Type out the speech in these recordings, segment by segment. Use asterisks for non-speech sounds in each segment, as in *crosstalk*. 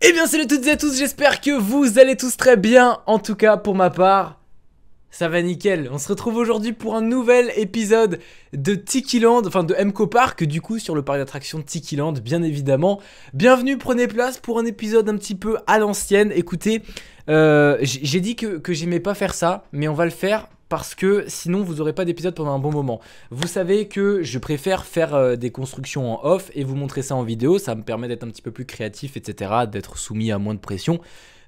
Eh bien salut à toutes et à tous, j'espère que vous allez tous très bien, en tout cas pour ma part, ça va nickel. On se retrouve aujourd'hui pour un nouvel épisode de Tiki Land, enfin de MCO Park, du coup sur le parc d'attractions Land, bien évidemment. Bienvenue, prenez place pour un épisode un petit peu à l'ancienne, écoutez, euh, j'ai dit que j'aimais pas faire ça, mais on va le faire parce que sinon vous n'aurez pas d'épisode pendant un bon moment. Vous savez que je préfère faire euh, des constructions en off et vous montrer ça en vidéo, ça me permet d'être un petit peu plus créatif, etc., d'être soumis à moins de pression.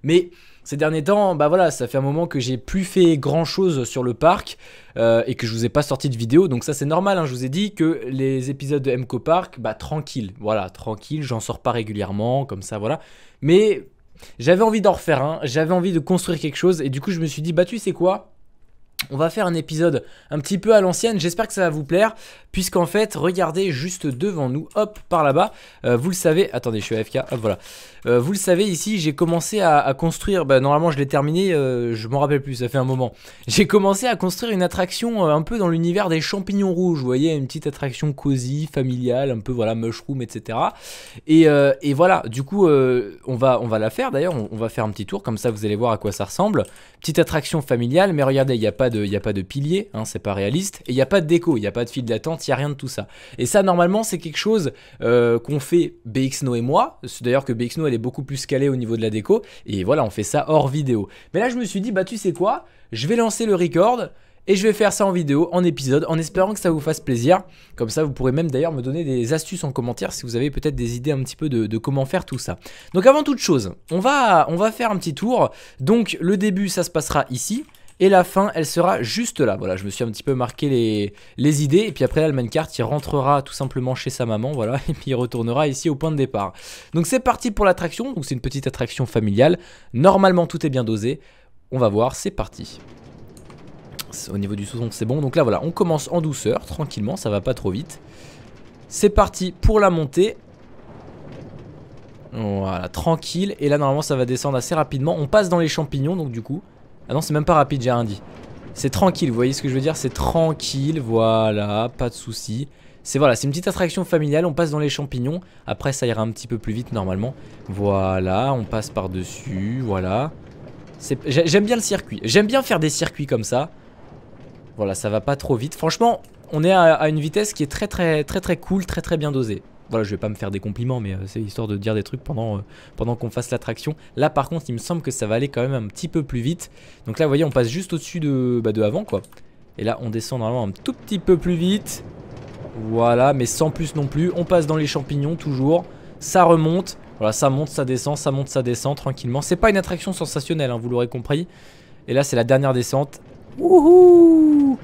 Mais ces derniers temps, bah voilà, ça fait un moment que j'ai plus fait grand chose sur le parc euh, et que je vous ai pas sorti de vidéo, donc ça c'est normal. Hein. je vous ai dit que les épisodes de MCO Park, bah tranquille, voilà, tranquille, j'en sors pas régulièrement, comme ça, voilà. Mais j'avais envie d'en refaire j'avais envie de construire quelque chose et du coup je me suis dit, bah tu sais quoi on va faire un épisode un petit peu à l'ancienne, j'espère que ça va vous plaire, puisqu'en fait, regardez juste devant nous, hop, par là-bas, euh, vous le savez, attendez, je suis AFK, hop, voilà, euh, vous le savez, ici, j'ai commencé à, construire, bah, normalement, je l'ai terminé, euh, je m'en rappelle plus, ça fait un moment, j'ai commencé à construire une attraction un peu dans l'univers des champignons rouges, vous voyez, une petite attraction cosy, familiale, un peu, voilà, mushroom, etc., et, voilà, du coup, on, va, on va la faire, d'ailleurs, on va faire un petit tour, comme ça, vous allez voir à quoi ça ressemble, Petite attraction familiale, mais regardez, il n'y a, pas de, a pas de pilier, hein, c'est pas réaliste, et il n'y a pas de déco, il n'y a pas de fil d'attente, il n'y a rien de tout ça. Et ça, normalement, c'est quelque chose euh, qu'on fait BXNO et moi. C'est d'ailleurs que BXNO, elle est beaucoup plus calée au niveau de la déco, et voilà, on fait ça hors vidéo. Mais là, je me suis dit, bah tu sais quoi, je vais lancer le record. Et je vais faire ça en vidéo, en épisode, en espérant que ça vous fasse plaisir. Comme ça, vous pourrez même d'ailleurs me donner des astuces en commentaire si vous avez peut-être des idées un petit peu de, comment faire tout ça. Donc avant toute chose, on va, on va faire un petit tour. Donc le début, ça se passera ici. Et la fin, elle sera juste là. Voilà, je me suis un petit peu marqué les, les idées. Et puis après, là, le minecart, il rentrera tout simplement chez sa maman. Voilà, *laughs* et puis il retournera ici au point de départ. Donc c'est parti pour l'attraction. Donc c'est une petite attraction familiale. Normalement, tout est bien dosé. On va voir, c'est parti. Au niveau du son, c'est bon. Donc là, voilà, on commence en douceur, tranquillement, ça va pas trop vite. C'est parti pour la montée. Voilà, tranquille. Et là, normalement, ça va descendre assez rapidement. On passe dans les champignons, donc du coup... Ah non, c'est même pas rapide, j'ai rien dit. C'est tranquille, vous voyez ce que je veux dire C'est tranquille, voilà, pas de soucis. C'est voilà, c'est une petite attraction familiale, on passe dans les champignons. Après, ça ira un petit peu plus vite, normalement. Voilà, on passe par-dessus, voilà. J'aime bien le circuit. J'aime bien faire des circuits comme ça. Voilà, ça va pas trop vite. Franchement, on est à, une vitesse qui est très très très très cool, très très bien dosée. Voilà, je vais pas me faire des compliments, mais euh, c'est histoire de dire des trucs pendant, euh, pendant qu'on fasse l'attraction. Là, par contre, il me semble que ça va aller quand même un petit peu plus vite. Donc là, vous voyez, on passe juste au-dessus de, bah, de avant, quoi. Et là, on descend normalement un tout petit peu plus vite. Voilà, mais sans plus non plus. On passe dans les champignons, toujours. Ça remonte. Voilà, ça monte, ça descend, ça monte, ça descend, tranquillement. C'est pas une attraction sensationnelle, hein, vous l'aurez compris. Et là, c'est la dernière descente. Wouhou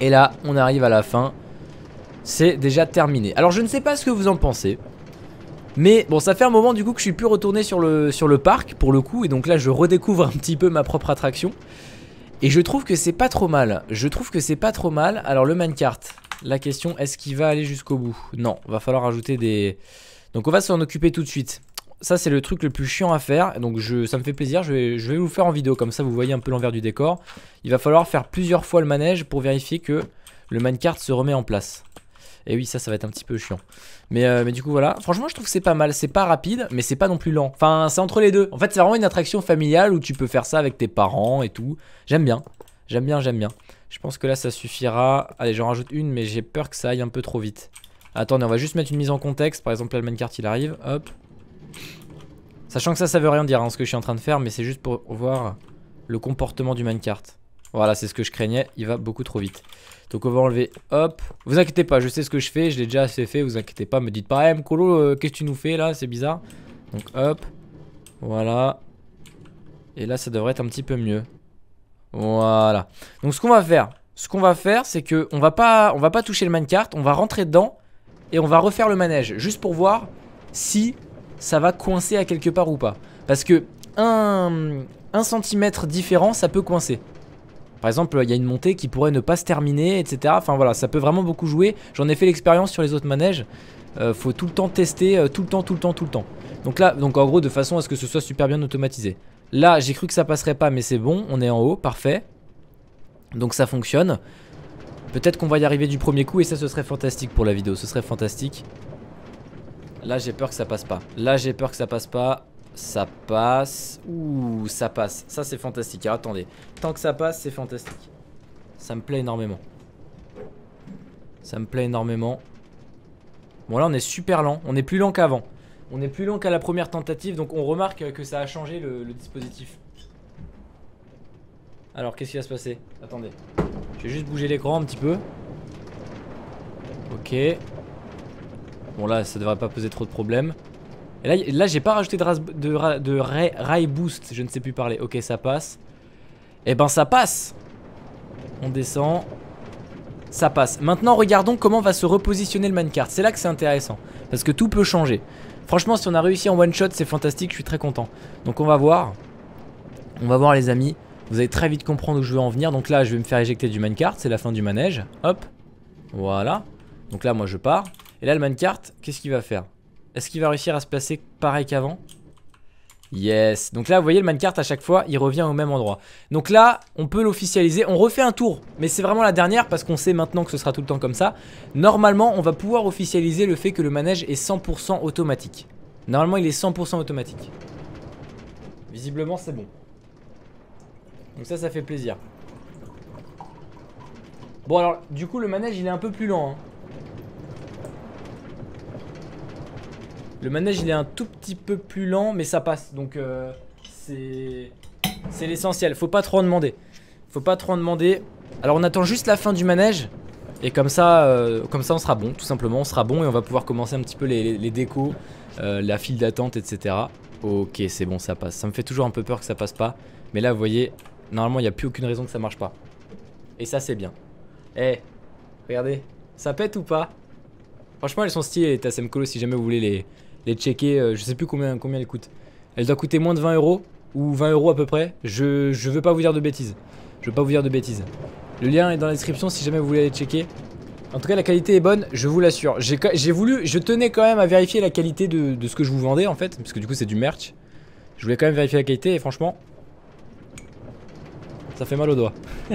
Et là, on arrive à la fin. C'est déjà terminé. Alors, je ne sais pas ce que vous en pensez. Mais bon, ça fait un moment du coup que je suis plus retourné sur le, sur le parc pour le coup. Et donc là, je redécouvre un petit peu ma propre attraction. Et je trouve que c'est pas trop mal. Je trouve que c'est pas trop mal. Alors, le minecart, la question, est-ce qu'il va aller jusqu'au bout Non, va falloir ajouter des... Donc on va s'en occuper tout de suite ça c'est le truc le plus chiant à faire, donc je, ça me fait plaisir, je vais, je vais vous faire en vidéo, comme ça vous voyez un peu l'envers du décor. Il va falloir faire plusieurs fois le manège pour vérifier que le minecart se remet en place. Et oui, ça, ça va être un petit peu chiant. Mais, euh, mais du coup, voilà. Franchement, je trouve que c'est pas mal. C'est pas rapide, mais c'est pas non plus lent. Enfin, c'est entre les deux. En fait, c'est vraiment une attraction familiale où tu peux faire ça avec tes parents et tout. J'aime bien. J'aime bien, j'aime bien. Je pense que là, ça suffira. Allez, j'en rajoute une, mais j'ai peur que ça aille un peu trop vite. Attendez, on va juste mettre une mise en contexte. Par exemple, là, le minecart, il arrive. Hop. Sachant que ça, ça veut rien dire en hein, ce que je suis en train de faire, mais c'est juste pour voir le comportement du minecart. Voilà, c'est ce que je craignais, il va beaucoup trop vite. Donc on va enlever, hop. Vous inquiétez pas, je sais ce que je fais, je l'ai déjà assez fait, vous inquiétez pas. Me dites pas, hey, eh, Mkolo, euh, qu'est-ce que tu nous fais là, c'est bizarre. Donc hop, voilà. Et là, ça devrait être un petit peu mieux. Voilà. Donc ce qu'on va faire, ce qu'on va faire, c'est que on va pas, on va pas toucher le minecart, on va rentrer dedans et on va refaire le manège, juste pour voir si ça va coincer à quelque part ou pas. Parce que un, centimètre différent, ça peut coincer. Par exemple, il y a une montée qui pourrait ne pas se terminer, etc. Enfin voilà, ça peut vraiment beaucoup jouer. J'en ai fait l'expérience sur les autres manèges. Euh, faut tout le temps tester, euh, tout le temps, tout le temps, tout le temps. Donc là, donc en gros, de façon à ce que ce soit super bien automatisé. Là, j'ai cru que ça passerait pas, mais c'est bon, on est en haut, parfait. Donc ça fonctionne. Peut-être qu'on va y arriver du premier coup et ça, ce serait fantastique pour la vidéo, ce serait fantastique. Là, j'ai peur que ça passe pas. Là, j'ai peur que ça passe pas. Ça passe. Ouh, ça passe. Ça, c'est fantastique. attendez. Tant que ça passe, c'est fantastique. Ça me plaît énormément. Ça me plaît énormément. Bon, là, on est super lent. On est plus lent qu'avant. On est plus lent qu'à la première tentative. Donc, on remarque que ça a changé le, le dispositif. Alors, qu'est-ce qui va se passer Attendez. Je vais juste bouger l'écran un petit peu. Ok. Bon là ça devrait pas poser trop de problèmes. Et là, là j'ai pas rajouté de, rail boost, je ne sais plus parler. Ok ça passe. Et eh ben ça passe On descend. Ça passe. Maintenant regardons comment va se repositionner le minecart. C'est là que c'est intéressant. Parce que tout peut changer. Franchement si on a réussi en one shot c'est fantastique, je suis très content. Donc on va voir. On va voir les amis. Vous allez très vite comprendre où je veux en venir. Donc là, je vais me faire éjecter du minecart. C'est la fin du manège. Hop. Voilà. Donc là, moi, je pars. Et là, le Minecart, qu'est-ce qu'il va faire Est-ce qu'il va réussir à se placer pareil qu'avant Yes. Donc là, vous voyez, le minecart, à chaque fois, il revient au même endroit. Donc là, on peut l'officialiser. On refait un tour, mais c'est vraiment la dernière parce qu'on sait maintenant que ce sera tout le temps comme ça. Normalement, on va pouvoir officialiser le fait que le manège est 100% automatique. Normalement, il est 100% automatique. Visiblement, c'est bon. Donc ça, ça fait plaisir. Bon, alors, du coup, le manège, il est un peu plus lent. Hein. Le manège, il est un tout petit peu plus lent, mais ça passe. Donc, euh, c'est l'essentiel. Faut pas trop en demander. Faut pas trop en demander. Alors, on attend juste la fin du manège. Et comme ça, euh, comme ça, on sera bon, tout simplement. On sera bon et on va pouvoir commencer un petit peu les, décos, euh, la file d'attente, etc. Ok, c'est bon, ça passe. Ça me fait toujours un peu peur que ça passe pas. Mais là, vous voyez, normalement, il n'y a plus aucune raison que ça marche pas. Et ça, c'est bien. Eh, regardez, ça pète ou pas Franchement, elles sont stylées, les Tassemcolo, si jamais vous voulez les, les checker. Euh, je sais plus combien, combien elle coûte. Elle doit coûter moins de 20 euros ou 20 euros à peu près. Je, je veux pas vous dire de bêtises. Je veux pas vous dire de bêtises. Le lien est dans la description si jamais vous voulez aller checker. En tout cas, la qualité est bonne, je vous l'assure. J'ai voulu, je tenais quand même à vérifier la qualité de, de, ce que je vous vendais en fait, parce que du coup c'est du merch. Je voulais quand même vérifier la qualité et franchement, ça fait mal aux doigts. *laughs*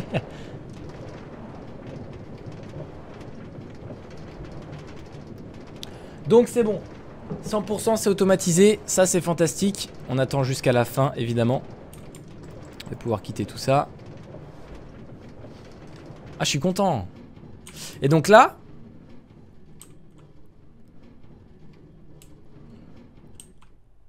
Donc c'est bon, 100% c'est automatisé, ça c'est fantastique. On attend jusqu'à la fin évidemment. Je vais pouvoir quitter tout ça. Ah je suis content. Et donc là...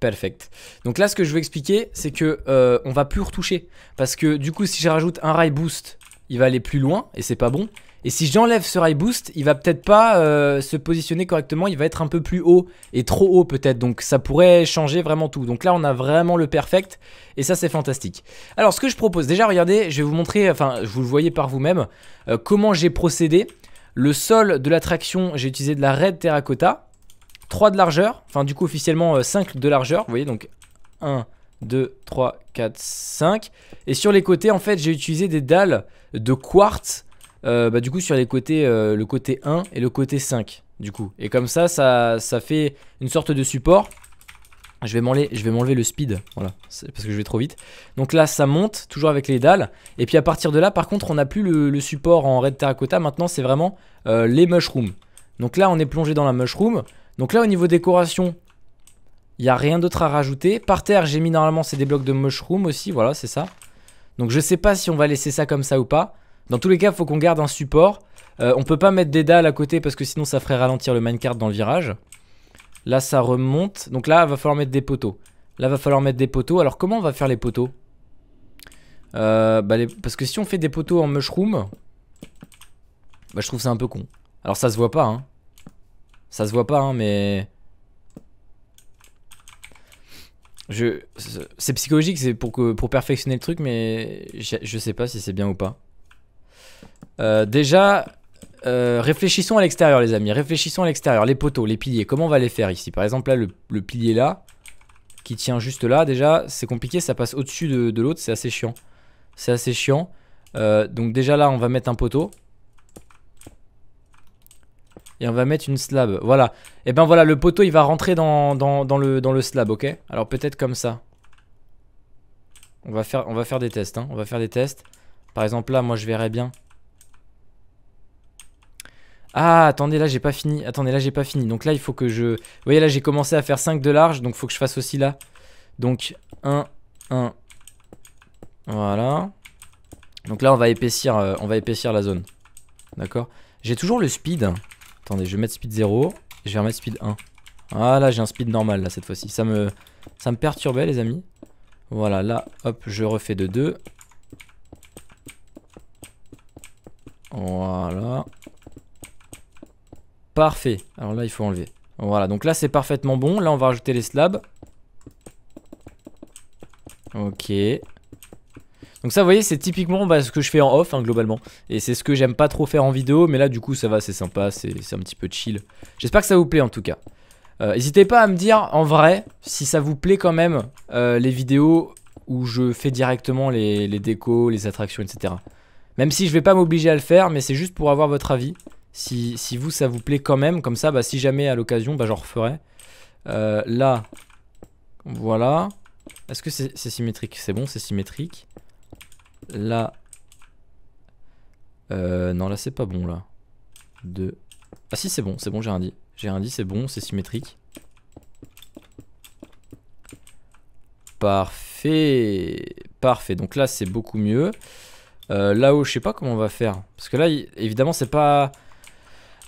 Perfect. Donc là ce que je veux expliquer c'est que euh, on va plus retoucher. Parce que du coup si je rajoute un rail boost il va aller plus loin et c'est pas bon. Et si j'enlève ce rail boost, il va peut-être pas euh, se positionner correctement, il va être un peu plus haut et trop haut peut-être. Donc ça pourrait changer vraiment tout. Donc là, on a vraiment le perfect et ça, c'est fantastique. Alors ce que je propose, déjà regardez, je vais vous montrer, enfin vous le voyez par vous-même, euh, comment j'ai procédé. Le sol de l'attraction, j'ai utilisé de la raide terracotta, 3 de largeur, enfin du coup officiellement 5 euh, de largeur, vous voyez donc 1, 2, 3, 4, 5. Et sur les côtés, en fait, j'ai utilisé des dalles de quartz euh, bah, du coup sur les côtés, euh, le côté 1 et le côté 5 du coup. Et comme ça, ça, ça fait une sorte de support. Je vais m'enlever le speed, voilà, parce que je vais trop vite. Donc là, ça monte, toujours avec les dalles. Et puis à partir de là, par contre, on n'a plus le, support en red terracotta. Maintenant, c'est vraiment euh, les mushrooms. Donc là, on est plongé dans la mushroom. Donc là, au niveau décoration, il n'y a rien d'autre à rajouter. Par terre, j'ai mis normalement, c'est des blocs de mushroom aussi, voilà, c'est ça. Donc je sais pas si on va laisser ça comme ça ou pas. Dans tous les cas, faut qu'on garde un support. Euh, on peut pas mettre des dalles à côté parce que sinon ça ferait ralentir le minecart dans le virage. Là, ça remonte. Donc là, il va falloir mettre des poteaux. Là, va falloir mettre des poteaux. Alors, comment on va faire les poteaux euh, bah, Parce que si on fait des poteaux en mushroom, bah, je trouve ça un peu con. Alors, ça se voit pas, hein. Ça se voit pas, hein, mais... Je... C'est psychologique, c'est pour, que... pour perfectionner le truc, mais je, je sais pas si c'est bien ou pas. Euh, déjà, euh, réfléchissons à l'extérieur, les amis. Réfléchissons à l'extérieur. Les poteaux, les piliers, comment on va les faire ici Par exemple, là, le, pilier là, qui tient juste là, déjà, c'est compliqué. Ça passe au-dessus de, l'autre, c'est assez chiant. C'est assez chiant. Euh, donc déjà là, on va mettre un poteau. Et on va mettre une slab. Voilà. Et eh ben voilà, le poteau, il va rentrer dans, dans, le, dans le slab, ok Alors peut-être comme ça. On va faire, on va faire des tests, hein. On va faire des tests. Par exemple, là, moi, je verrais bien... Ah, attendez, là, j'ai pas fini. Attendez, là, j'ai pas fini. Donc là, il faut que je... Vous voyez, là, j'ai commencé à faire 5 de large, donc il faut que je fasse aussi là. Donc, 1, 1. Voilà. Donc là, on va épaissir, euh, on va épaissir la zone. D'accord J'ai toujours le speed. Attendez, je vais mettre speed 0. je vais remettre speed 1. Ah là, j'ai un speed normal, là, cette fois-ci. Ça me, ça me perturbait, les amis. Voilà, là, hop, je refais de 2. Voilà. Parfait. Alors là, il faut enlever. Voilà, donc là, c'est parfaitement bon. Là, on va rajouter les slabs. Ok. Donc ça, vous voyez, c'est typiquement bah, ce que je fais en off, hein, globalement. Et c'est ce que j'aime pas trop faire en vidéo, mais là, du coup, ça va, c'est sympa, c'est un petit peu chill. J'espère que ça vous plaît, en tout cas. Euh, n'hésitez pas à me dire, en vrai, si ça vous plaît quand même, euh, les vidéos où je fais directement les, les décos, les attractions, etc. Même si je vais pas m'obliger à le faire, mais c'est juste pour avoir votre avis. Si, si, vous, ça vous plaît quand même, comme ça, bah, si jamais à l'occasion, bah, j'en referai. Euh, là, voilà. Est-ce que c'est symétrique C'est bon, c'est symétrique. Là. Euh, non, là, c'est pas bon, là. Deux. Ah si, c'est bon, c'est bon, j'ai rien dit. J'ai rien dit, c'est bon, c'est symétrique. Parfait. Parfait. Donc là, c'est beaucoup mieux. Euh, là-haut, je sais pas comment on va faire. Parce que là, évidemment, c'est pas...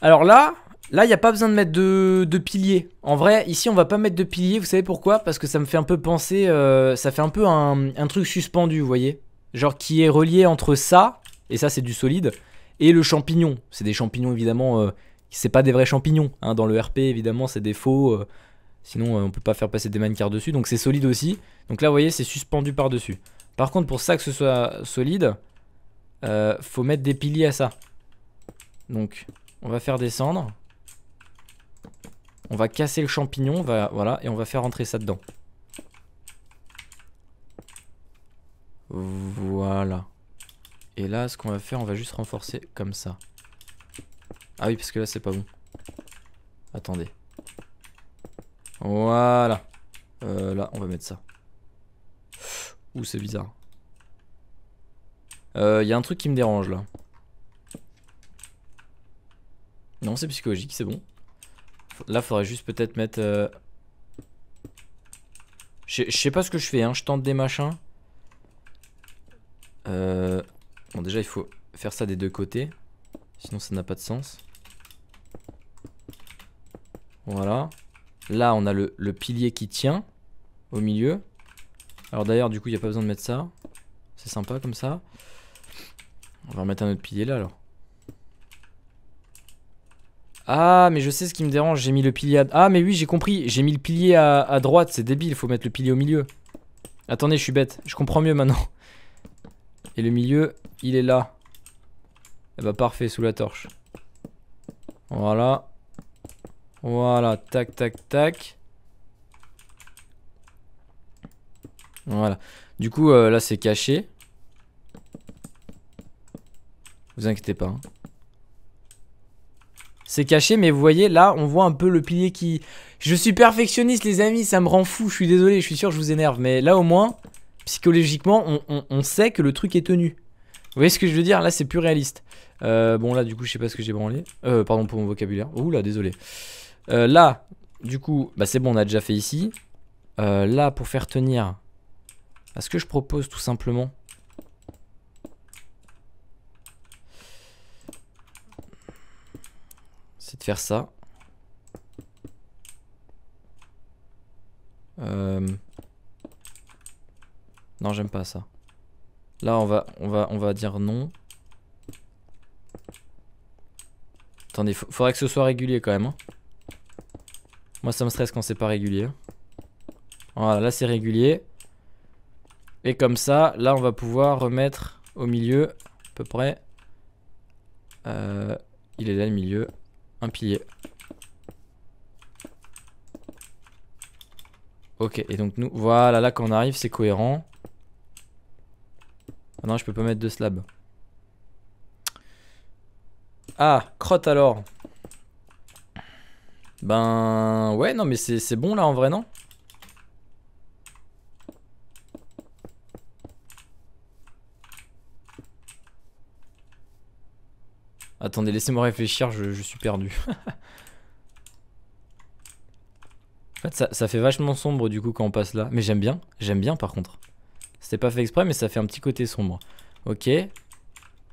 Alors là, là, il n'y a pas besoin de mettre de, piliers. En vrai, ici, on va pas mettre de piliers. Vous savez pourquoi Parce que ça me fait un peu penser... Euh, ça fait un peu un, truc suspendu, vous voyez Genre qui est relié entre ça, et ça, c'est du solide, et le champignon. C'est des champignons, évidemment... Euh, c'est pas des vrais champignons. Hein. Dans le RP, évidemment, c'est des faux. Euh, sinon, on euh, on peut pas faire passer des mannequins dessus. Donc c'est solide aussi. Donc là, vous voyez, c'est suspendu par-dessus. Par contre, pour ça que ce soit solide, faut mettre des piliers à ça. Donc, on va faire descendre. On va casser le champignon, voilà, et on va faire rentrer ça dedans. Voilà. Et là, ce qu'on va faire, on va juste renforcer comme ça. Ah oui, parce que là, c'est pas bon. Attendez. Voilà. Euh, là, on va mettre ça. Ouh, c'est bizarre. Il euh, y a un truc qui me dérange, là. Non, c'est psychologique, c'est bon. Là, faudrait juste peut-être mettre... Euh, je sais pas ce que je fais, hein. je tente des machins. Euh, bon, déjà, il faut faire ça des deux côtés. Sinon, ça n'a pas de sens. Voilà. Là, on a le, le pilier qui tient au milieu. Alors d'ailleurs, du coup, il n'y a pas besoin de mettre ça. C'est sympa comme ça. On va remettre un autre pilier là, alors. Ah, mais je sais ce qui me dérange, j'ai mis le pilier à... Ah, mais oui, j'ai compris, j'ai mis le pilier à, droite, c'est débile, il faut mettre le pilier au milieu. Attendez, je suis bête, je comprends mieux maintenant. Et le milieu, il est là. Et eh bah ben, parfait, sous la torche. Voilà. Voilà, tac, tac, tac. Voilà. Du coup, euh, là, c'est caché. Vous inquiétez pas. Hein. C'est caché, mais vous voyez, là, on voit un peu le pilier qui... Je suis perfectionniste, les amis, ça me rend fou. Je suis désolé, je suis sûr, je vous énerve. Mais là, au moins, psychologiquement, on, sait que le truc est tenu. Vous voyez ce que je veux dire Là, c'est plus réaliste. Euh, bon, là, du coup, je sais pas ce que j'ai branlé. Euh, pardon pour mon vocabulaire. Ouh là, désolé. Euh, là, du coup, bah c'est bon, on a déjà fait ici. là, pour faire tenir, à ce que je propose tout simplement, c'est de faire ça. Euh, non, j'aime pas ça. Là, on va, on va, on va dire non. Attendez, faudrait que ce soit régulier quand même. Hein. Moi, ça me stresse quand c'est pas régulier. Voilà, là, c'est régulier. Et comme ça, là, on va pouvoir remettre au milieu, à peu près. Euh, il est là, le milieu un pilier. Ok, et donc nous, voilà, là quand on arrive, c'est cohérent. Ah non, je peux pas mettre de slab. Ah, crotte alors. Ben ouais, non mais c'est bon là en vrai, non Attendez, laissez-moi réfléchir, je, suis perdu. *laughs* en fait, ça, ça, fait vachement sombre du coup quand on passe là. Mais j'aime bien, j'aime bien par contre. C'était pas fait exprès, mais ça fait un petit côté sombre. Ok.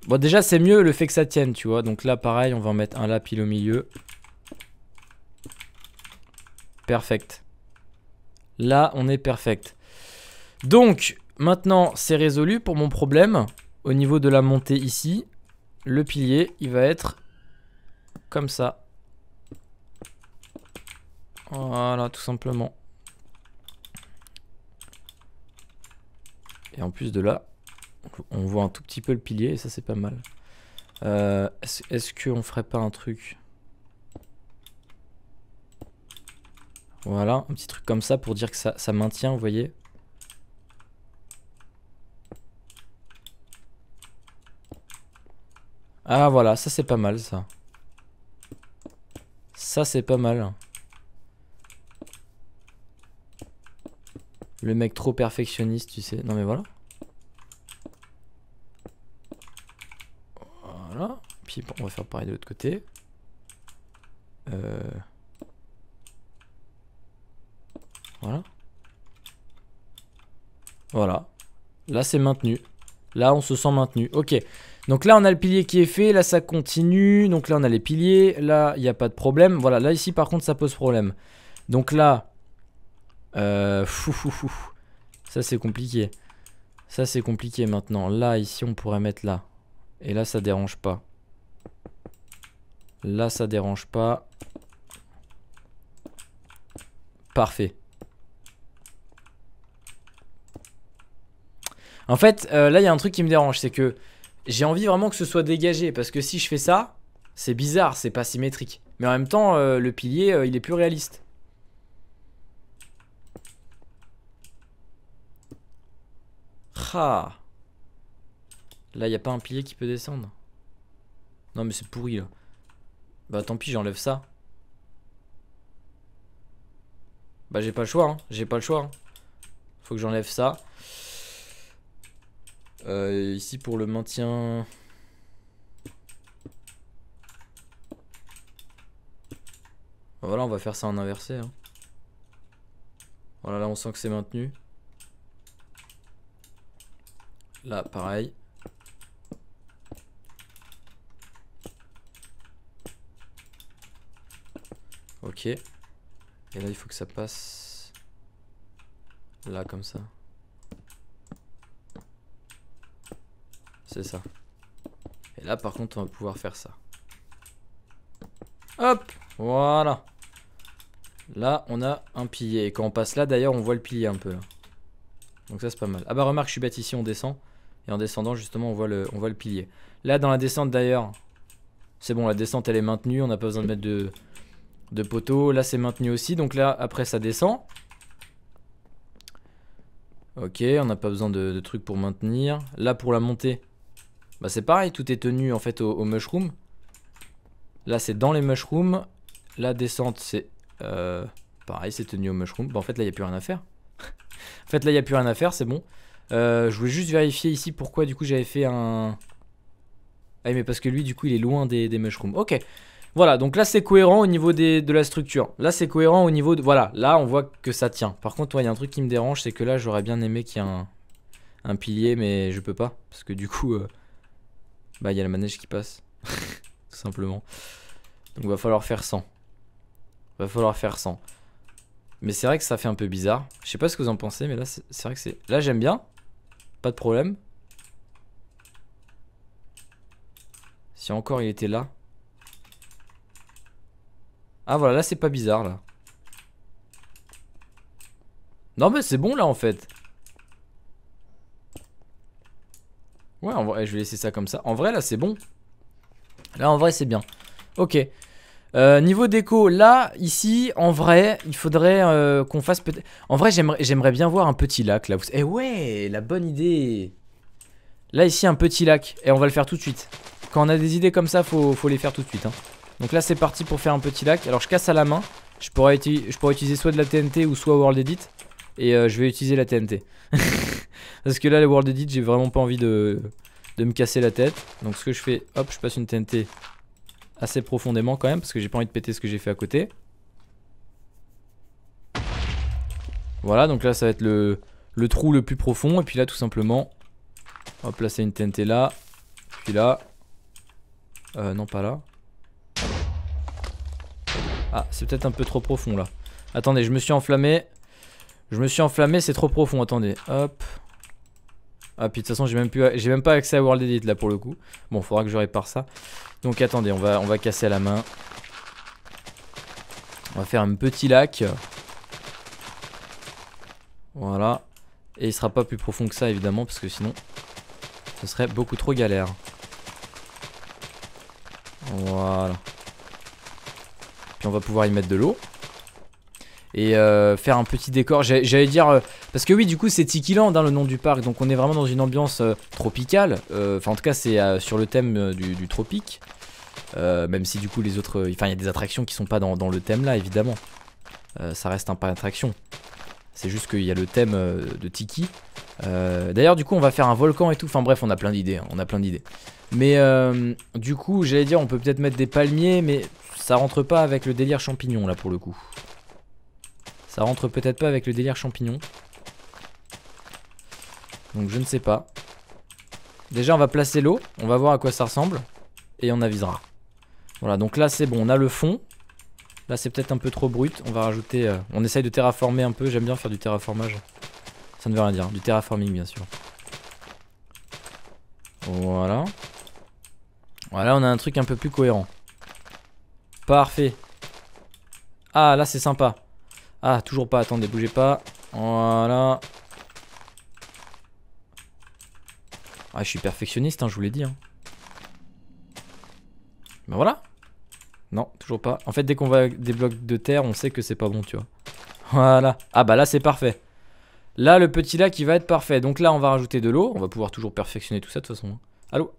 Bon, déjà, c'est mieux le fait que ça tienne, tu vois. Donc là, pareil, on va en mettre un là pile au milieu. Perfect. Là, on est perfect. Donc, maintenant, c'est résolu pour mon problème au niveau de la montée ici le pilier, il va être comme ça. Voilà, tout simplement. Et en plus de là, on voit un tout petit peu le pilier et ça c'est pas mal. Euh, est-ce qu'on ferait pas un truc Voilà, un petit truc comme ça pour dire que ça, ça maintient, vous voyez Ah voilà, ça c'est pas mal ça. Ça c'est pas mal. Le mec trop perfectionniste, tu sais. Non mais voilà. Voilà. Puis on va faire pareil de l'autre côté. Euh. Voilà. Voilà. Là c'est maintenu. Là on se sent maintenu. Ok. Donc là, on a le pilier qui est fait. Là, ça continue. Donc là, on a les piliers. Là, il n'y a pas de problème. Voilà, là, ici, par contre, ça pose problème. Donc là... Euh, fou, Ça, c'est compliqué. Ça, c'est compliqué maintenant. Là, ici, on pourrait mettre là. Et là, ça dérange pas. Là, ça dérange pas. Parfait. En fait, euh, là, il y a un truc qui me dérange, c'est que j'ai envie vraiment que ce soit dégagé, parce que si je fais ça, c'est bizarre, c'est pas symétrique. Mais en même temps, euh, le pilier, euh, il est plus réaliste. Ha Là, il n'y a pas un pilier qui peut descendre. Non, mais c'est pourri, là. Bah, tant pis, j'enlève ça. Bah, j'ai pas le choix, hein. J'ai pas le choix, hein. Faut que j'enlève ça. Euh, ici pour le maintien... Voilà, on va faire ça en inversé. Hein. Voilà, là on sent que c'est maintenu. Là, pareil. Ok. Et là, il faut que ça passe là, comme ça. C'est ça. Et là, par contre, on va pouvoir faire ça. Hop Voilà Là, on a un pilier. Et quand on passe là, d'ailleurs, on voit le pilier un peu. Hein. Donc ça, c'est pas mal. Ah bah remarque, je suis bête ici, on descend. Et en descendant, justement, on voit le, on voit le pilier. Là, dans la descente, d'ailleurs, c'est bon, la descente, elle est maintenue. On n'a pas besoin de mettre de, de poteaux. Là, c'est maintenu aussi. Donc là, après, ça descend. Ok, on n'a pas besoin de trucs pour maintenir. Là, pour la montée, bah c'est pareil, tout est tenu en fait au, mushroom. Là c'est dans les mushrooms. La descente c'est euh, pareil, c'est tenu au mushroom. Bah en fait là il n'y a plus rien à faire. *laughs* en fait là il n'y a plus rien à faire, c'est bon. Euh, je voulais juste vérifier ici pourquoi du coup j'avais fait un... Ah mais parce que lui du coup il est loin des, des mushrooms. Ok. Voilà, donc là c'est cohérent au niveau des, de la structure. Là c'est cohérent au niveau de... Voilà, là on voit que ça tient. Par contre, il y a un truc qui me dérange, c'est que là j'aurais bien aimé qu'il y ait un, un, pilier, mais je peux pas. Parce que du coup, euh, bah, il y a la manège qui passe. *laughs* Tout simplement. Donc, va falloir faire 100. Va falloir faire 100. Mais c'est vrai que ça fait un peu bizarre. Je sais pas ce que vous en pensez, mais là, c'est vrai que c'est... Là, j'aime bien. Pas de problème. Si encore il était là. Ah, voilà, là, c'est pas bizarre, là. Non, mais c'est bon, là, en fait. Ouais, en vrai, je vais laisser ça comme ça. En vrai, là, c'est bon. Là, en vrai, c'est bien. Ok. Euh, niveau déco, là, ici, en vrai, il faudrait euh, qu'on fasse peut-être... En vrai, j'aimerais bien voir un petit lac, là. Eh ouais, la bonne idée Là, ici, un petit lac. Et on va le faire tout de suite. Quand on a des idées comme ça, faut, faut les faire tout de suite. Hein. Donc là, c'est parti pour faire un petit lac. Alors, je casse à la main. Je pourrais, je pourrais utiliser soit de la TNT ou soit World Edit. Et euh, je vais utiliser la TNT. *laughs* Parce que là, les World Edit, j'ai vraiment pas envie de, me casser la tête. Donc ce que je fais, hop, je passe une TNT assez profondément quand même, parce que j'ai pas envie de péter ce que j'ai fait à côté. Voilà, donc là, ça va être le, le trou le plus profond. Et puis là, tout simplement, on va placer une TNT là. Puis là. Euh, non, pas là. Ah, c'est peut-être un peu trop profond là. Attendez, je me suis enflammé. Je me suis enflammé, c'est trop profond. Attendez, hop. Ah, puis de toute façon, j'ai même, pas accès à World Edit là pour le coup. Bon, faudra que je répare ça. Donc attendez, on va, on va casser à la main. On va faire un petit lac. Voilà. Et il sera pas plus profond que ça évidemment parce que sinon ce serait beaucoup trop galère. Voilà. Puis on va pouvoir y mettre de l'eau et euh, faire un petit décor. J'allais dire euh, parce que oui, du coup, c'est Tiki Land hein, le nom du parc, donc on est vraiment dans une ambiance euh, tropicale. Enfin, en tout cas, c'est sur le thème du, tropique. même si du coup les autres, enfin il y a des attractions qui sont pas dans, le thème là évidemment. ça reste un parc d'attraction. C'est juste qu'il y a le thème de Tiki. D'ailleurs du coup on va faire un volcan et tout. Enfin bref on a plein d'idées. Hein, on a plein d'idées. Mais du coup j'allais dire on peut peut-être mettre des palmiers mais ça rentre pas avec le délire champignon là pour le coup. Ça rentre peut-être pas avec le délire champignon. Donc je ne sais pas. Déjà on va placer l'eau, on va voir à quoi ça ressemble et on avisera. Voilà, donc là c'est bon, on a le fond. Là c'est peut-être un peu trop brut, on va rajouter... Euh, on essaye de terraformer un peu, j'aime bien faire du terraformage. Ça ne veut rien dire, du terraforming bien sûr. Voilà. Voilà, on a un truc un peu plus cohérent. Parfait. Ah, là c'est sympa. Ah, toujours pas, attendez, bougez pas. Voilà. Ah, je suis perfectionniste, hein, je vous l'ai dit. Hein. Ben voilà. Non, toujours pas. En fait, dès qu'on va des blocs de terre, on sait que c'est pas bon, tu vois. Voilà. Ah bah là, c'est parfait. Là, le petit lac, il va être parfait. Donc là, on va rajouter de l'eau. On va pouvoir toujours perfectionner tout ça, de toute façon. Hein. Allô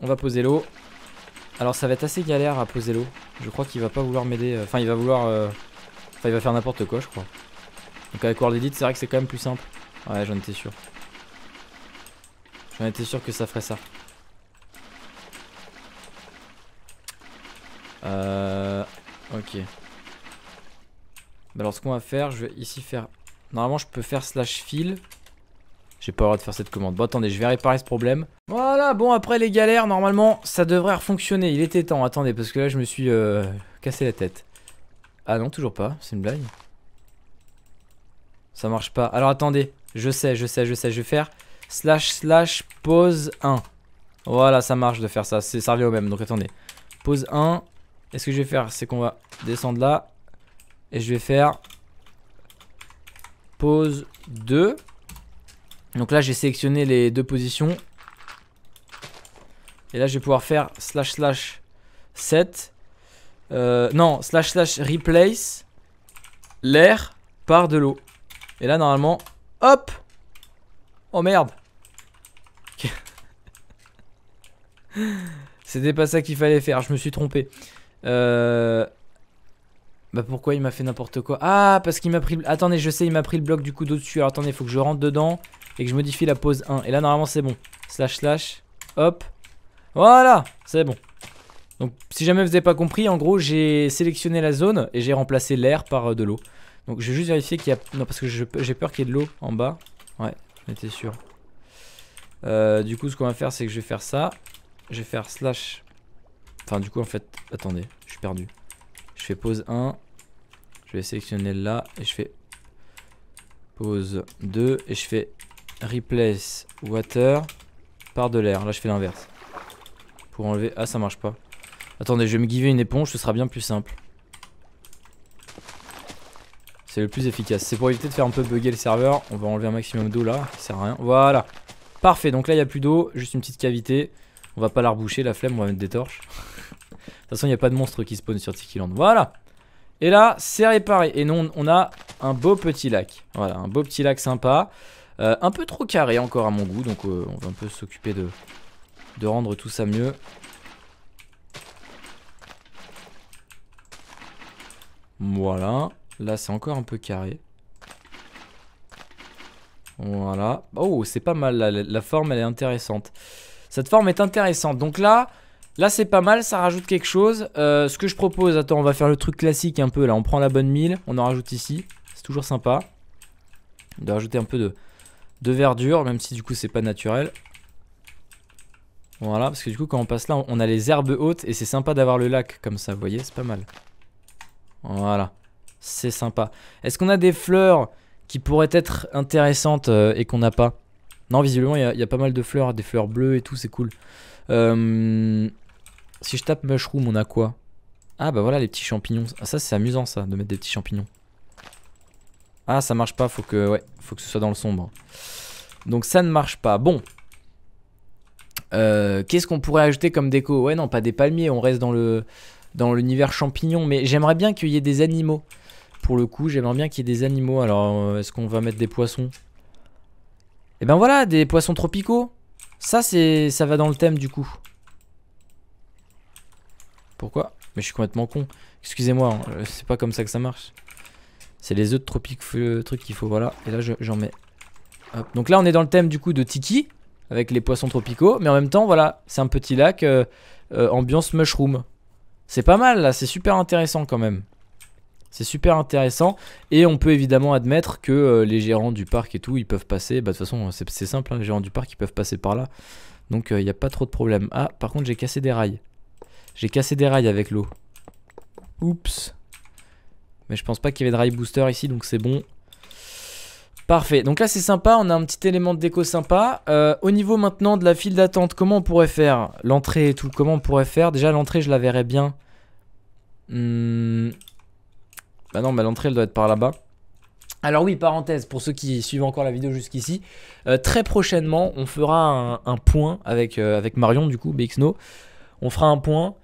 On va poser l'eau. Alors, ça va être assez galère à poser l'eau. Je crois qu'il va pas vouloir m'aider. Euh, enfin, il va vouloir... Euh, Enfin, il va faire n'importe quoi, je crois. Donc avec World Edit, c'est vrai que c'est quand même plus simple. Ouais, j'en étais sûr. J'en étais sûr que ça ferait ça. Euh... Ok. Bah alors ce qu'on va faire, je vais ici faire... Normalement je peux faire slash fill. J'ai pas le droit de faire cette commande. Bon attendez, je vais réparer ce problème. Voilà, bon après les galères, normalement ça devrait fonctionner. Il était temps, attendez, parce que là je me suis euh, cassé la tête. Ah non, toujours pas. C'est une blague. Ça marche pas. Alors attendez. Je sais, je sais, je sais. Je vais faire slash slash pause 1. Voilà, ça marche de faire ça. Ça revient au même. Donc attendez. Pause 1. Et ce que je vais faire, c'est qu'on va descendre là. Et je vais faire pause 2. Donc là, j'ai sélectionné les deux positions. Et là, je vais pouvoir faire slash slash 7. Euh, non, slash slash replace l'air par de l'eau. Et là, normalement, hop Oh merde C'était pas ça qu'il fallait faire, je me suis trompé. Euh... Bah pourquoi il m'a fait n'importe quoi Ah, parce qu'il m'a pris... Attendez, je sais, il m'a pris le bloc du coup d'au-dessus. Alors attendez, faut que je rentre dedans et que je modifie la pose 1. Et là, normalement, c'est bon. Slash, slash, hop. Voilà, c'est bon. Donc si jamais vous n'avez pas compris, en gros j'ai sélectionné la zone et j'ai remplacé l'air par euh, de l'eau. Donc je vais juste vérifier qu'il y a... Non parce que j'ai peur qu'il y ait de l'eau en bas. Ouais, j'étais sûr. Euh, du coup ce qu'on va faire c'est que je vais faire ça. Je vais faire slash... Enfin du coup en fait, attendez, je suis perdu. Je fais pause 1. Je vais sélectionner là et je fais pause 2 et je fais replace water par de l'air. Là je fais l'inverse. Pour enlever... Ah ça marche pas. Attendez, je vais me giver une éponge, ce sera bien plus simple. C'est le plus efficace. C'est pour éviter de faire un peu bugger le serveur. On va enlever un maximum d'eau là, ça sert à rien. Voilà. Parfait, donc là il n'y a plus d'eau, juste une petite cavité. On va pas la reboucher, la flemme, on va mettre des torches. *laughs* de toute façon, il n'y a pas de monstre qui spawn sur Land. Voilà. Et là, c'est réparé. Et non, on a un beau petit lac. Voilà, un beau petit lac sympa. Euh, un peu trop carré encore à mon goût, donc euh, on va un peu s'occuper de, de rendre tout ça mieux. Voilà. Là, c'est encore un peu carré. Voilà. Oh, c'est pas mal. La, forme, elle est intéressante. Cette forme est intéressante. Donc là, là c'est pas mal. Ça rajoute quelque chose. Euh, ce que je propose... Attends, on va faire le truc classique un peu. Là, on prend la bonne mille. On en rajoute ici. C'est toujours sympa. De rajouter un peu de, de verdure. Même si du coup, c'est pas naturel. Voilà, parce que du coup, quand on passe là, on a les herbes hautes. Et c'est sympa d'avoir le lac comme ça. Vous voyez, c'est pas mal. Voilà, c'est sympa. Est-ce qu'on a des fleurs qui pourraient être intéressantes euh, et qu'on n'a pas Non, visiblement, il y, a pas mal de fleurs, des fleurs bleues et tout, c'est cool. Euh, si je tape mushroom, on a quoi Ah bah voilà, les petits champignons. Ah, ça, c'est amusant, ça, de mettre des petits champignons. Ah, ça marche pas, faut que, ouais, faut que ce soit dans le sombre. Donc ça ne marche pas. Bon, euh, qu'est-ce qu'on pourrait ajouter comme déco Ouais, non, pas des palmiers, on reste dans le, dans l'univers champignon. Mais j'aimerais bien qu'il y ait des animaux. Pour le coup, j'aimerais bien qu'il y ait des animaux. Alors, euh, est-ce qu'on va mettre des poissons Et eh ben voilà, des poissons tropicaux. Ça, c'est, ça va dans le thème du coup. Pourquoi Mais je suis complètement con. Excusez-moi, hein, euh, c'est pas comme ça que ça marche. C'est les œufs de le truc qu'il faut, voilà. Et là, j'en mets. Donc là, on est dans le thème du coup de Tiki avec les poissons tropicaux, mais en même temps, voilà, c'est un petit lac euh, ambiance mushroom. C'est pas mal là, c'est super intéressant quand même. C'est super intéressant et on peut évidemment admettre que euh, les gérants du parc et tout, ils peuvent passer. Bah de toute façon, c'est simple, hein, les gérants du parc, ils peuvent passer par là. Donc il euh, n'y a pas trop de problème. Ah, par contre, j'ai cassé des rails. J'ai cassé des rails avec l'eau. Oups. Mais je pense pas qu'il y avait de rail booster ici, donc c'est bon. Parfait, donc là c'est sympa, on a un petit élément de déco sympa. Euh, au niveau maintenant de la file d'attente, comment on pourrait faire L'entrée et tout, comment on pourrait faire Déjà l'entrée je la verrais bien. Hmm. Bah non, bah l'entrée elle doit être par là-bas. Alors oui, parenthèse, pour ceux qui suivent encore la vidéo jusqu'ici, euh, très prochainement, on fera un, point avec, euh, avec Marion, du coup, BXNO. On fera un point,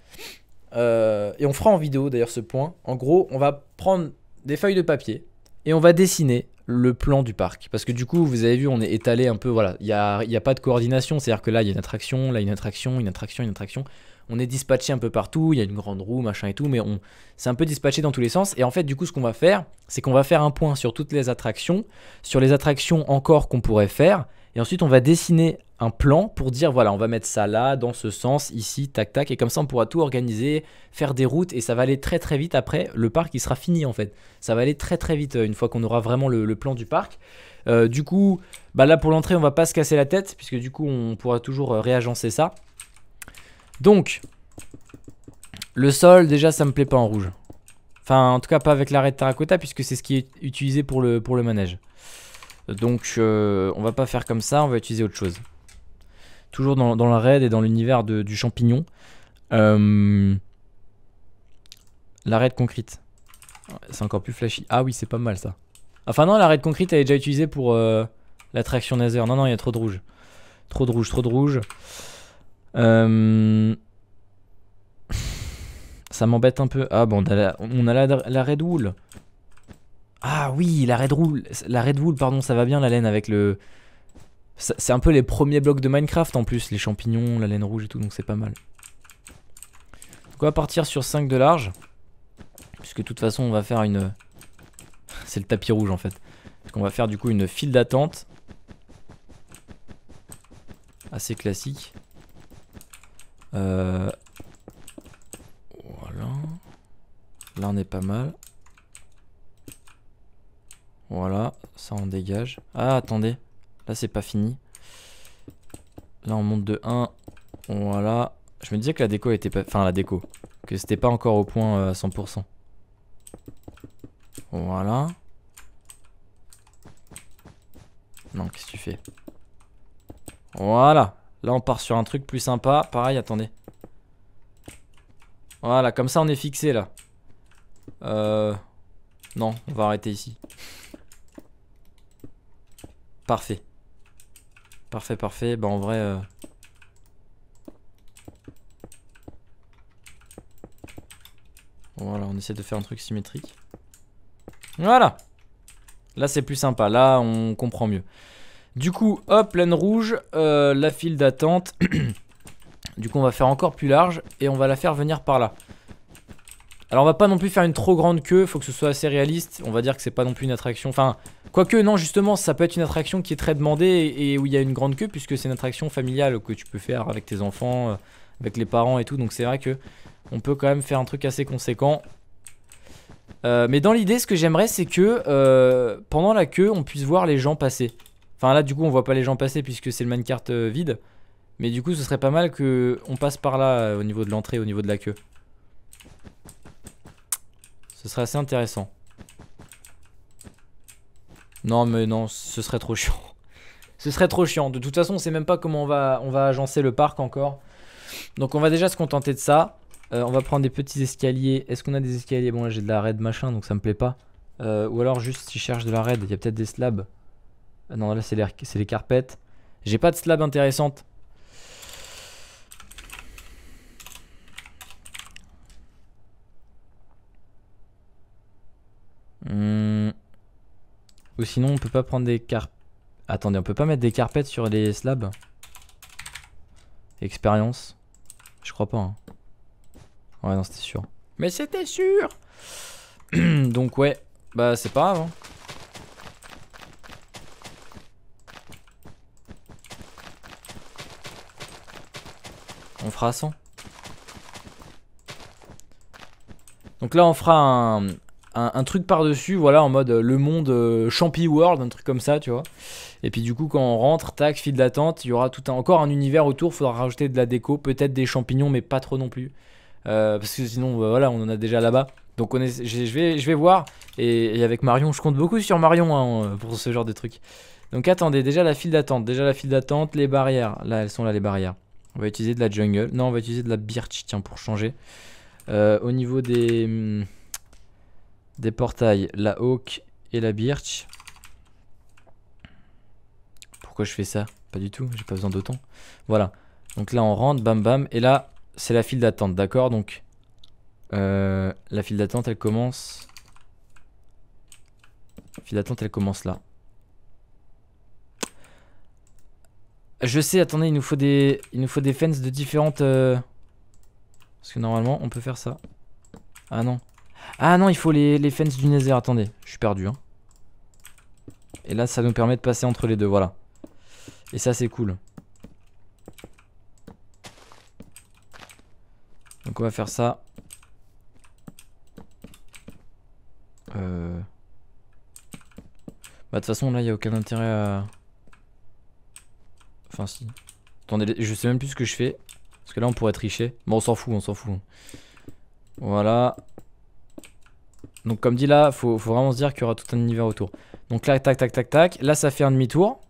et on fera en vidéo d'ailleurs ce point. En gros, on va prendre des feuilles de papier, et on va dessiner le plan du parc. Parce que du coup, vous avez vu, on est étalé un peu, voilà, il n'y a, a, pas de coordination, c'est-à-dire que là, il y a une attraction, là, une attraction, une attraction, une attraction. On est dispatché un peu partout, il y a une grande roue, machin et tout, mais on c'est un peu dispatché dans tous les sens. Et en fait, du coup, ce qu'on va faire, c'est qu'on va faire un point sur toutes les attractions, sur les attractions encore qu'on pourrait faire, et ensuite on va dessiner un plan pour dire voilà, on va mettre ça là, dans ce sens, ici, tac, tac, et comme ça on pourra tout organiser, faire des routes, et ça va aller très très vite après, le parc il sera fini en fait. Ça va aller très très vite euh, une fois qu'on aura vraiment le, plan du parc. Euh, du coup, bah là pour l'entrée on va pas se casser la tête, puisque du coup on pourra toujours euh, réagencer ça. Donc, le sol déjà ça me plaît pas en rouge. Enfin en tout cas pas avec l'arrêt de terracotta, puisque c'est ce qui est utilisé pour le, pour le manège. Donc on va pas faire comme ça, on va utiliser autre chose toujours dans, la raid et dans l'univers du champignon. Euh, la raid concrete. C'est encore plus flashy. Ah oui, c'est pas mal ça. Enfin non, la raid concrete elle est déjà utilisée pour euh, l'attraction laser. Non, non, il y a trop de rouge. Trop de rouge, trop de rouge. Euh, ça m'embête un peu. Ah bon, on a la, Wool. Ah oui, la Red Wool. La Red Wool, pardon, ça va bien la laine avec le, c'est un peu les premiers blocs de Minecraft en plus, les champignons, la laine rouge et tout, donc c'est pas mal. Donc on va partir sur 5 de large. Puisque de toute façon on va faire une... *laughs* c'est le tapis rouge en fait. Parce qu'on va faire du coup une file d'attente. Assez classique. Euh... Voilà. Là on est pas mal. Voilà, ça en dégage. Ah attendez. Là, c'est pas fini. Là, on monte de 1. Voilà. Je me disais que la déco était pas... Enfin, la déco. Que c'était pas encore au point euh, à 100%. Voilà. Non, qu'est-ce que tu fais Voilà. Là, on part sur un truc plus sympa. Pareil, attendez. Voilà, comme ça, on est fixé, là. Euh... Non, on va arrêter ici. Parfait. Parfait, parfait. Bah en vrai... Euh, voilà, on essaie de faire un truc symétrique. Voilà Là c'est plus sympa, là on comprend mieux. Du coup, hop, laine rouge, euh, la file d'attente. *coughs* du coup on va faire encore plus large et on va la faire venir par là. Alors on va pas non plus faire une trop grande queue, faut que ce soit assez réaliste. On va dire que c'est pas non plus une attraction. Enfin, Quoique non, justement, ça peut être une attraction qui est très demandée et où il y a une grande queue, puisque c'est une attraction familiale que tu peux faire avec tes enfants, euh, avec les parents et tout. Donc c'est vrai que on peut quand même faire un truc assez conséquent. Euh, mais dans l'idée, ce que j'aimerais, c'est que euh, pendant la queue, on puisse voir les gens passer. Enfin là, du coup, on voit pas les gens passer puisque c'est le minecart vide. Mais du coup, ce serait pas mal que on passe par là au niveau de l'entrée, au niveau de la queue. Ce serait assez intéressant. Non, mais non, ce serait trop chiant. Ce serait trop chiant. De toute façon, on sait même pas comment on va, on va agencer le parc encore. Donc on va déjà se contenter de ça. Euh, on va prendre des petits escaliers. Est-ce qu'on a des escaliers Bon, là j'ai de la raid machin, donc ça me plaît pas. Euh, ou alors juste si je cherche de la raid, il y a peut-être des slabs. Ah non, là c'est les, les carpettes. J'ai pas de slab intéressante. Hum... Ou sinon, on peut pas prendre des car... Attendez, on peut pas mettre des carpettes sur les slabs Expérience Je crois pas. Hein. Ouais, non, c'était sûr. Mais c'était sûr *clears throat* Donc ouais, bah c'est pas grave. Hein. On fera 100. Donc là, on fera un, un, truc par-dessus, voilà, en mode euh, le monde euh, champi world, un truc comme ça, tu vois. Et puis du coup, quand on rentre, tac, file d'attente, il y aura tout un, encore un univers autour, faudra rajouter de la déco, peut-être des champignons, mais pas trop non plus. Euh, parce que sinon, bah, voilà, on en a déjà là-bas. Donc je, vais, je vais voir, et, avec Marion, je compte beaucoup sur Marion hein, pour ce genre de trucs Donc attendez, déjà la file d'attente, déjà la file d'attente, les barrières, là elles sont là les barrières. On va utiliser de la jungle, non on va utiliser de la birch, tiens pour changer. au niveau des... Hmm, des portails, la hawk et la birch. Pourquoi je fais ça Pas du tout, j'ai pas besoin d'autant. Voilà. Donc là, on rentre, bam bam. Et là, c'est la file d'attente, d'accord Donc, euh, la file d'attente, elle commence... La file d'attente, elle commence là. Je sais, attendez, il nous faut des, il nous faut des fences de différentes... Euh, parce que normalement, on peut faire ça. Ah non, ah non, il faut les, les fences du Nether. Attendez, je suis perdu. Hein. Et là, ça nous permet de passer entre les deux, voilà. Et ça, c'est cool. Donc on va faire ça. Euh... Bah de toute façon là il n'y a aucun intérêt à... Enfin si. Attendez, je sais même plus ce que je fais. Parce que là on pourrait tricher. Bon on s'en fout, on s'en fout. Voilà. Donc comme dit là, faut, vraiment se dire qu'il y aura tout un univers autour. Donc là, tac, tac, tac, tac. Là, ça fait un demi-tour.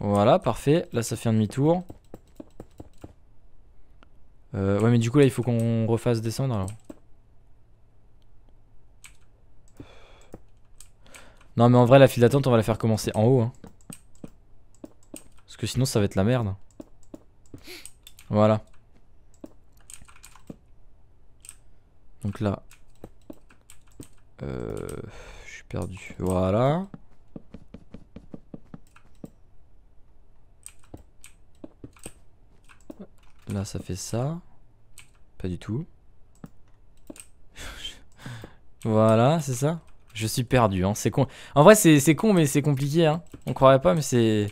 Voilà, parfait. Là, ça fait un demi-tour. Euh, ouais, mais du coup, là, il faut qu'on refasse descendre, alors. Non, mais en vrai, la file d'attente, on va la faire commencer en haut. Hein. Parce que sinon, ça va être la merde. Voilà. Donc là, euh, je suis perdu. Voilà. Là, ça fait ça. Pas du tout. *laughs* voilà, c'est ça. Je suis perdu, hein. c'est con. En vrai, c'est con, mais c'est compliqué. On hein. On croirait pas, mais c'est...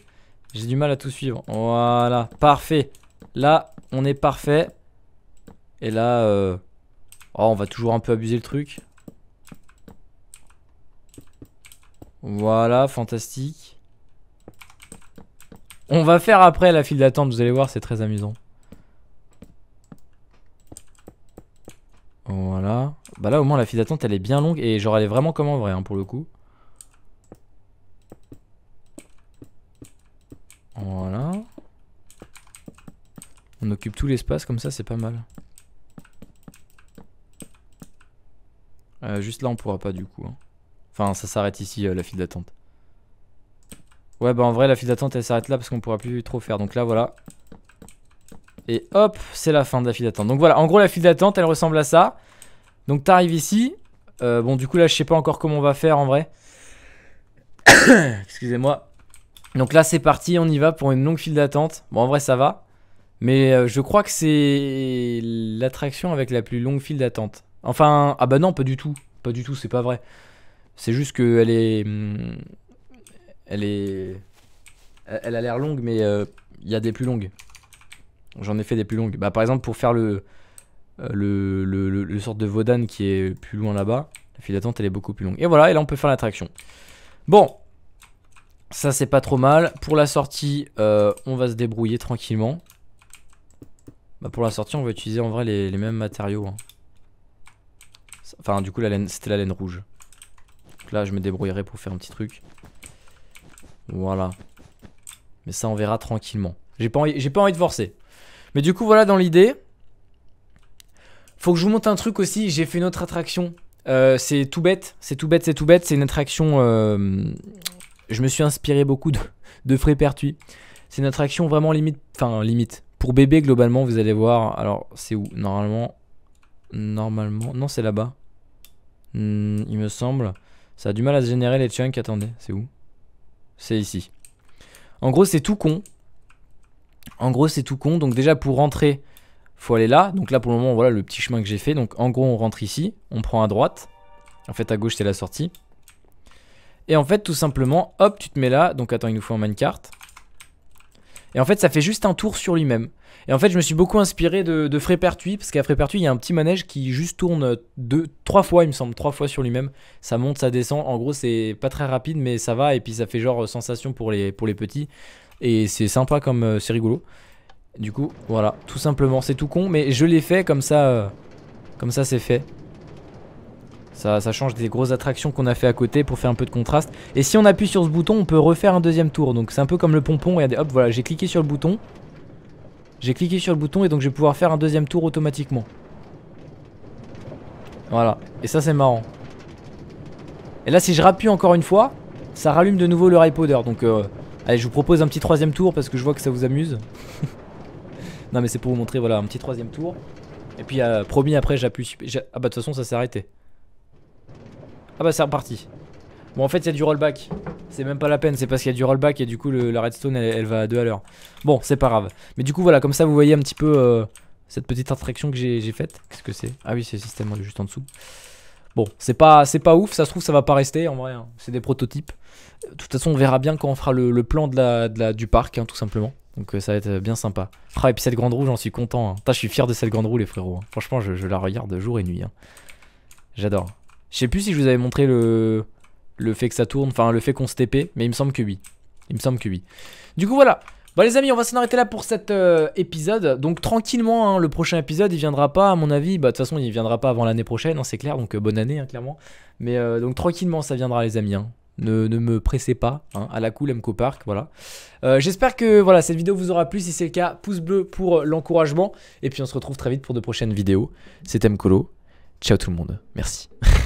J'ai du mal à tout suivre. Voilà, parfait. Là, on est parfait. Et là... Euh, Oh, on va toujours un peu abuser le truc. Voilà, fantastique. On va faire après la file d'attente, vous allez voir, c'est très amusant. Voilà. Bah là, au moins, la file d'attente, elle est bien longue et genre, elle est vraiment comme en vrai, hein, pour le coup. Voilà. On occupe tout l'espace, comme ça, c'est pas mal. Euh, juste là, on pourra pas du coup. Hein. Enfin, ça s'arrête ici, euh, la file d'attente. Ouais, bah en vrai, la file d'attente, elle s'arrête là parce qu'on pourra plus trop faire. Donc là, voilà. Et hop, c'est la fin de la file d'attente. Donc voilà, en gros, la file d'attente, elle ressemble à ça. Donc t'arrives ici. Euh, bon, du coup, là, je sais pas encore comment on va faire en vrai. *coughs* Excusez-moi. Donc là, c'est parti, on y va pour une longue file d'attente. Bon, en vrai, ça va. Mais je crois que c'est l'attraction avec la plus longue file d'attente. Enfin, ah bah non, pas du tout. Pas du tout, c'est pas vrai. C'est juste qu'elle hmm, est... Elle est... Elle a l'air longue, mais il euh, y a des plus longues. J'en ai fait des plus longues. Bah par exemple, pour faire le... Euh, le, le, sorte de Vodan qui est plus loin là-bas, la file d'attente elle est beaucoup plus longue. Et voilà, et là on peut faire l'attraction. Bon, ça c'est pas trop mal. Pour la sortie, euh, on va se débrouiller tranquillement. Bah, pour la sortie, on va utiliser en vrai les, mêmes matériaux. Hein. Enfin, du coup, la laine, c'était la laine rouge. là, je me débrouillerai pour faire un petit truc. Voilà. Mais ça, on verra tranquillement. J'ai pas, envie, pas envie de forcer. Mais du coup, voilà dans l'idée. Faut que je vous montre un truc aussi. J'ai fait une autre attraction. Euh, c'est tout bête. C'est tout bête, c'est tout bête. C'est une attraction... Euh, je me suis inspiré beaucoup de, de Frépertuis. C'est une attraction vraiment limite... Enfin, limite. Pour bébé, globalement, vous allez voir. Alors, c'est où Normalement... Normalement... Non, c'est là-bas. Hmm, il me semble. Ça a du mal à se générer les chunks. Attendez, c'est où C'est ici. En gros, c'est tout con. En gros, c'est tout con. Donc déjà, pour rentrer, faut aller là. Donc là, pour le moment, voilà le petit chemin que j'ai fait. Donc en gros, on rentre ici. On prend à droite. En fait, à gauche, c'est la sortie. Et en fait, tout simplement, hop, tu te mets là. Donc attends, il nous faut un minecart. Et en fait, ça fait juste un tour sur lui-même. Et en fait, je me suis beaucoup inspiré de, de Frépertuis, parce qu'à Frépertuis, il y a un petit manège qui juste tourne deux, trois fois, il me semble, trois fois sur lui-même. Ça monte, ça descend. En gros, c'est pas très rapide, mais ça va. Et puis, ça fait genre euh, sensation pour les, pour les petits. Et c'est sympa comme euh, c'est rigolo. Du coup, voilà, tout simplement, c'est tout con. Mais je l'ai fait comme ça, euh, comme ça, c'est fait. Ça, change des grosses attractions qu'on a fait à côté pour faire un peu de contraste. Et si on appuie sur ce bouton, on peut refaire un deuxième tour. Donc c'est un peu comme le pompon. Regardez, hop, voilà, j'ai cliqué sur le bouton. J'ai cliqué sur le bouton et donc je vais pouvoir faire un deuxième tour automatiquement. Voilà. Et ça, c'est marrant. Et là, si je rappuie encore une fois, ça rallume de nouveau le ripoder. Donc, euh, allez, je vous propose un petit troisième tour parce que je vois que ça vous amuse. *laughs* non, mais c'est pour vous montrer, voilà, un petit troisième tour. Et puis, euh, promis, après, j'appuie... Ah bah, de toute façon, ça s'est arrêté. Ah bah c'est reparti. Bon en fait il y a du rollback. C'est même pas la peine, c'est parce qu'il y a du rollback et du coup le, la redstone elle, va à deux à l'heure. Bon c'est pas grave. Mais du coup voilà comme ça vous voyez un petit peu euh, cette petite attraction que j'ai faite. Qu'est-ce que c'est Ah oui c'est le système juste en dessous. Bon c'est pas, pas ouf, ça se trouve ça va pas rester en vrai. Hein. C'est des prototypes. De toute façon on verra bien quand on fera le, plan de la, la, du parc hein, tout simplement. Donc euh, ça va être bien sympa. Ah et puis cette grande roue j'en suis content. Hein. je suis fier de cette grande roue les frérots. Franchement je, la regarde jour et nuit. J'adore. Je sais plus si je vous avais montré le, le fait que ça tourne, enfin le fait qu'on se TP, mais il me semble que oui. Il me semble que oui. Du coup, voilà. Bon les amis, on va s'en arrêter là pour cet euh, épisode. Donc tranquillement, hein, le prochain épisode, il viendra pas, à mon avis. Bah de toute façon, il viendra pas avant l'année prochaine, hein, c'est clair. Donc euh, bonne année, hein, clairement. Mais euh, donc tranquillement, ça viendra, les amis. Ne, me pressez pas, à la cool MCO Park, voilà. J'espère que voilà, cette vidéo vous aura plu, si c'est le cas, pouce bleu pour l'encouragement, et puis on se retrouve très vite pour de prochaines vidéos. C'était Mcolo, ciao tout le monde, merci. *laughs*